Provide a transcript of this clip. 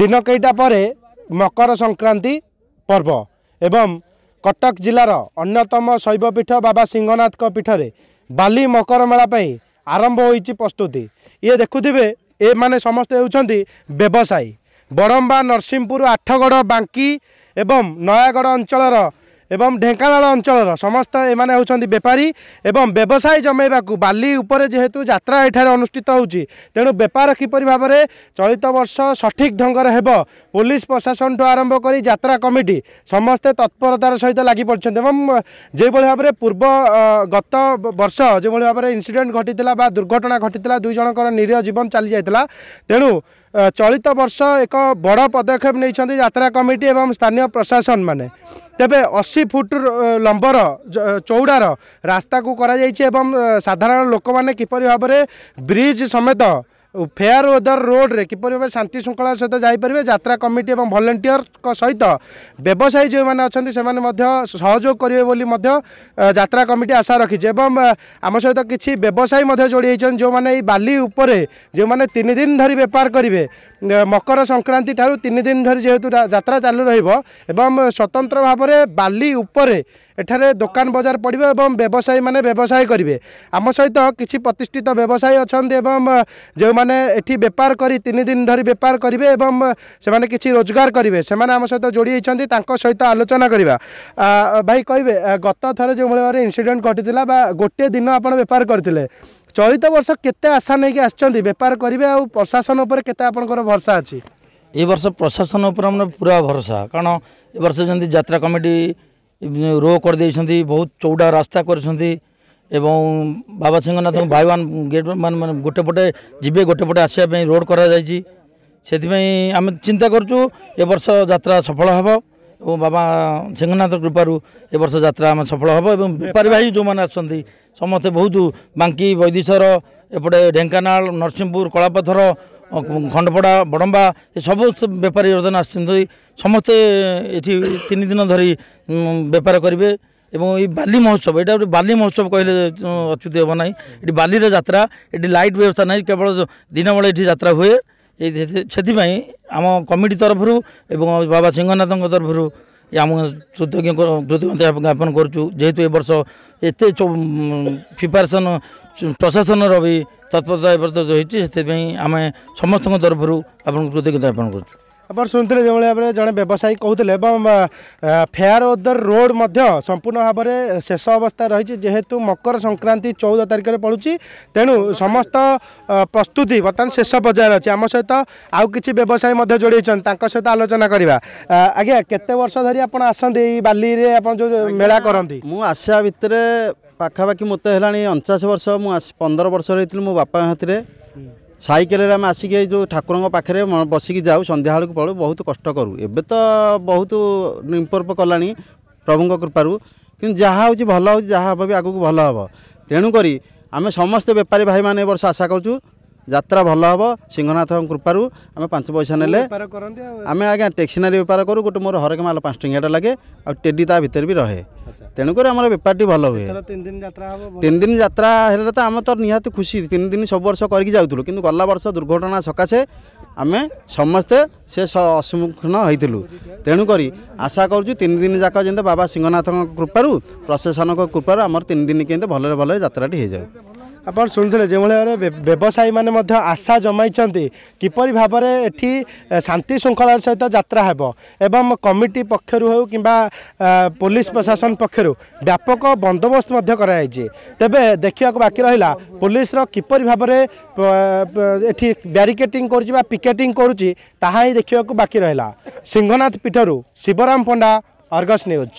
ଦିନ କେଇଟା ପରେ ମକର ସଂକ୍ରାନ୍ତି ପର୍ବ ଏବଂ କଟକ ଜିଲ୍ଲାର ଅନ୍ୟତମ ଶୈବପୀଠ ବାବା ସିଂହନାଥଙ୍କ ପୀଠରେ ବାଲି ମକର ମେଳା ପାଇଁ ଆରମ୍ଭ ହୋଇଛି ପ୍ରସ୍ତୁତି ଇଏ ଦେଖୁଥିବେ ଏମାନେ ସମସ୍ତେ ହେଉଛନ୍ତି ବ୍ୟବସାୟୀ ବଡ଼ମ୍ବା ନରସିଂହପୁର ଆଠଗଡ଼ ବାଙ୍କି ଏବଂ ନୟାଗଡ଼ ଅଞ୍ଚଳର ଏବଂ ଢେଙ୍କାନାଳ ଅଞ୍ଚଳର ସମସ୍ତ ଏମାନେ ହେଉଛନ୍ତି ବେପାରୀ ଏବଂ ବ୍ୟବସାୟ ଜମେଇବାକୁ ବାଲି ଉପରେ ଯେହେତୁ ଯାତ୍ରା ଏଠାରେ ଅନୁଷ୍ଠିତ ହେଉଛି ତେଣୁ ବେପାର କିପରି ଭାବରେ ଚଳିତ ବର୍ଷ ସଠିକ୍ ଢଙ୍ଗରେ ହେବ ପୋଲିସ ପ୍ରଶାସନଠୁ ଆରମ୍ଭ କରି ଯାତ୍ରା କମିଟି ସମସ୍ତେ ତତ୍ପରତାର ସହିତ ଲାଗି ପଡ଼ିଛନ୍ତି ଏବଂ ଯେଉଁଭଳି ଭାବରେ ପୂର୍ବ ଗତ ବର୍ଷ ଯେଉଁଭଳି ଭାବରେ ଇନ୍ସିଡ଼େଣ୍ଟ ଘଟିଥିଲା ବା ଦୁର୍ଘଟଣା ଘଟିଥିଲା ଦୁଇ ଜଣଙ୍କର ନିରୀହ ଜୀବନ ଚାଲିଯାଇଥିଲା ତେଣୁ ଚଳିତ ବର୍ଷ ଏକ ବଡ଼ ପଦକ୍ଷେପ ନେଇଛନ୍ତି ଯାତ୍ରା କମିଟି ଏବଂ ସ୍ଥାନୀୟ ପ୍ରଶାସନ ମାନେ ତେବେ ଅଶୀ ଫୁଟ ଲମ୍ବର ଚଉଡ଼ାର ରାସ୍ତାକୁ କରାଯାଇଛି ଏବଂ ସାଧାରଣ ଲୋକମାନେ କିପରି ଭାବରେ ବ୍ରିଜ୍ ସମେତ ଫେୟାର ୱେଦର ରୋଡ଼ରେ କିପରି ଭାବେ ଶାନ୍ତି ଶୃଙ୍ଖଳାର ସହିତ ଯାଇପାରିବେ ଯାତ୍ରା କମିଟି ଏବଂ ଭଲେଣ୍ଟିୟରଙ୍କ ସହିତ ବ୍ୟବସାୟୀ ଯେଉଁମାନେ ଅଛନ୍ତି ସେମାନେ ମଧ୍ୟ ସହଯୋଗ କରିବେ ବୋଲି ମଧ୍ୟ ଯାତ୍ରା କମିଟି ଆଶା ରଖିଛି ଏବଂ ଆମ ସହିତ କିଛି ବ୍ୟବସାୟୀ ମଧ୍ୟ ଯୋଡ଼ି ହୋଇଛନ୍ତି ଯେଉଁମାନେ ଏଇ ବାଲି ଉପରେ ଯେଉଁମାନେ ତିନି ଦିନ ଧରି ବେପାର କରିବେ ମକର ସଂକ୍ରାନ୍ତି ଠାରୁ ତିନି ଦିନ ଧରି ଯେହେତୁ ଯାତ୍ରା ଚାଲୁ ରହିବ ଏବଂ ସ୍ୱତନ୍ତ୍ର ଭାବରେ ବାଲି ଉପରେ এখানে দোকান বজার পড়বে এবং ব্যবসায়ী মানে ব্যবসায় করবে আমি কিছু প্রতিষ্ঠিত ব্যবসায়ী অনেক এবং যে মানে এটি বেপার করে তিন দিন ধর বেপার করবে এবং সে কিছু রোজগার করবে সে আমার সহ যোড়ি তাঁর সহ আলোচনা করা ভাই কে গত থর যেভাবে ভাবে ইনসিডেন্ট ঘটি বা গোটে দিন আপনার বেপার করে চলিত বর্ষ কেতে আশা নিয়ে আসছেন বেপার করবে প্রশাসন উপরে কেতে আপনার ভরসা আছে এই বর্ষ প্রশাসন উপরে আমার পুরা ভরসা কারণ এ বর্ষ যেমন যাত্রা কমিটি ରୋ କରିଦେଇଛନ୍ତି ବହୁତ ଚଉଡ଼ା ରାସ୍ତା କରିଛନ୍ତି ଏବଂ ବାବା ସିଂହନାଥଙ୍କ ବାଇ ୱାନ୍ ଗେଟ୍ ମାନେ ମାନେ ଗୋଟେ ପଟେ ଯିବେ ଗୋଟେ ପଟେ ଆସିବା ପାଇଁ ରୋଡ଼ କରାଯାଇଛି ସେଥିପାଇଁ ଆମେ ଚିନ୍ତା କରୁଛୁ ଏ ବର୍ଷ ଯାତ୍ରା ସଫଳ ହେବ ଏବଂ ବାବା ସିଂହନାଥ କୃପାରୁ ଏ ବର୍ଷ ଯାତ୍ରା ଆମ ସଫଳ ହେବ ଏବଂ ବେପାରୀ ଭାଇ ଯେଉଁମାନେ ଆସୁଛନ୍ତି ସମସ୍ତେ ବହୁତ ବାଙ୍କି ବୈଦିଶର ଏପଟେ ଢେଙ୍କାନାଳ ନରସିଂହପୁର କଳାପଥର ଖଣ୍ଡପଡ଼ା ବଡ଼ମ୍ବା ଏସବୁ ବେପାରୀ ବର୍ତ୍ତମାନ ଆସିଛନ୍ତି ସମସ୍ତେ ଏଠି ତିନି ଦିନ ଧରି ବେପାର କରିବେ এবং এই বালি মহোৎসব এটা গোটে বালি মহোৎসব কহিলে অচ্যুতি হব না এটি বালির যাত্রা এটি লাইট ব্যবস্থা নাই কেবল দিনবেলা এটি যাত্রা হুয়ে এই সেপাই আম কমিটি তরফর এবং বাবা সিংহনাথ তরফর আমি কৃতজ্ঞ কৃতজ্ঞতা জ্ঞাপন করছু যেহেতু এবর্ষ এতে প্রিপারেসন প্রশাসনর ତତ୍ପରତା ଏପର୍ତ୍ତ ରହିଛି ସେଥିପାଇଁ ଆମେ ସମସ୍ତଙ୍କ ତରଫରୁ ଆପଣଙ୍କୁ କୃତଜ୍ଞତା ଅର୍ପଣ କରୁଛୁ ଆପଣ ଶୁଣିଥିଲେ ଯେଉଁଭଳି ଭାବରେ ଜଣେ ବ୍ୟବସାୟୀ କହୁଥିଲେ ଏବଂ ଫେୟାର ଓଦର ରୋଡ଼ ମଧ୍ୟ ସମ୍ପୂର୍ଣ୍ଣ ଭାବରେ ଶେଷ ଅବସ୍ଥାରେ ରହିଛି ଯେହେତୁ ମକର ସଂକ୍ରାନ୍ତି ଚଉଦ ତାରିଖରେ ପଡ଼ୁଛି ତେଣୁ ସମସ୍ତ ପ୍ରସ୍ତୁତି ବର୍ତ୍ତମାନ ଶେଷ ପର୍ଯ୍ୟାୟରେ ଅଛି ଆମ ସହିତ ଆଉ କିଛି ବ୍ୟବସାୟୀ ମଧ୍ୟ ଯୋଡ଼ିଛନ୍ତି ତାଙ୍କ ସହିତ ଆଲୋଚନା କରିବା ଆଜ୍ଞା କେତେ ବର୍ଷ ଧରି ଆପଣ ଆସନ୍ତି ଏଇ ବାଲିରେ ଆପଣ ଯେଉଁ ମେଳା କରନ୍ତି ମୁଁ ଆସିବା ଭିତରେ ପାଖାପାଖି ମୋତେ ହେଲାଣି ଅଣଚାଶ ବର୍ଷ ମୁଁ ପନ୍ଦର ବର୍ଷର ହେଇଥିଲି ମୋ ବାପାଙ୍କ ହାତରେ ସାଇକେଲରେ ଆମେ ଆସିକି ଏଇ ଯେଉଁ ଠାକୁରଙ୍କ ପାଖରେ ବସିକି ଯାଉ ସନ୍ଧ୍ୟାବେଳକୁ ପଳୁ ବହୁତ କଷ୍ଟ କରୁ ଏବେ ତ ବହୁତ ଇମ୍ପ୍ରୁଭ୍ କଲାଣି ପ୍ରଭୁଙ୍କ କୃପାରୁ କିନ୍ତୁ ଯାହା ହେଉଛି ଭଲ ହେଉଛି ଯାହା ହେବ ବି ଆଗକୁ ଭଲ ହେବ ତେଣୁକରି ଆମେ ସମସ୍ତେ ବେପାରୀ ଭାଇମାନେ ଏ ବର୍ଷ ଆଶା କରୁଛୁ ଯାତ୍ରା ଭଲ ହେବ ସିଂହନାଥଙ୍କ କୃପାରୁ ଆମେ ପାଞ୍ଚ ପଇସା ନେଲେ ଆମେ ଆଜ୍ଞା ଟେକ୍ସିନାରୀ ବେପାର କରୁ ଗୋଟେ ମୋର ହରେକ ମାଲ ପାଞ୍ଚ ଟଙ୍କିଆଟା ଲାଗେ ଆଉ ଟେଡ଼ି ତା ଭିତରେ ବି ରହେ তেণুকরি আমার বেপারটি ভাল হুয়ে তিন দিন যাত্রা হলে তো আমি তো নিহতি খুশি তিন দিন সব বর্ষ করি যাওলু কিন্তু গলা বর্ষ দুর্ঘটনা সকাশে আমি সমস্তে সে অসম্মুখীন হয়েছিল তেণুকরি আশা করছু তিন দিন যাক যেমন বাবা সিংহনাথ কৃপার প্রশাসন কৃপার আমার তিন দিন কিন্তু ভালরে ভালরে যাত্রাটি হয়ে যাবে ଆପଣ ଶୁଣୁଥିଲେ ଯେଉଁଭଳି ଭାବରେ ବ୍ୟବସାୟୀମାନେ ମଧ୍ୟ ଆଶା ଜମାଇଛନ୍ତି କିପରି ଭାବରେ ଏଠି ଶାନ୍ତି ଶୃଙ୍ଖଳାର ସହିତ ଯାତ୍ରା ହେବ ଏବଂ କମିଟି ପକ୍ଷରୁ ହେଉ କିମ୍ବା ପୋଲିସ ପ୍ରଶାସନ ପକ୍ଷରୁ ବ୍ୟାପକ ବନ୍ଦୋବସ୍ତ ମଧ୍ୟ କରାଯାଇଛି ତେବେ ଦେଖିବାକୁ ବାକି ରହିଲା ପୋଲିସର କିପରି ଭାବରେ ଏଠି ବ୍ୟାରିକେଟିଂ କରୁଛି ବା ପିକେଟିଂ କରୁଛି ତାହା ହିଁ ଦେଖିବାକୁ ବାକି ରହିଲା ସିଂହନାଥ ପୀଠରୁ ଶିବରାମ ପଣ୍ଡା ଅର୍ଗସ୍ ନ୍ୟୁଜ୍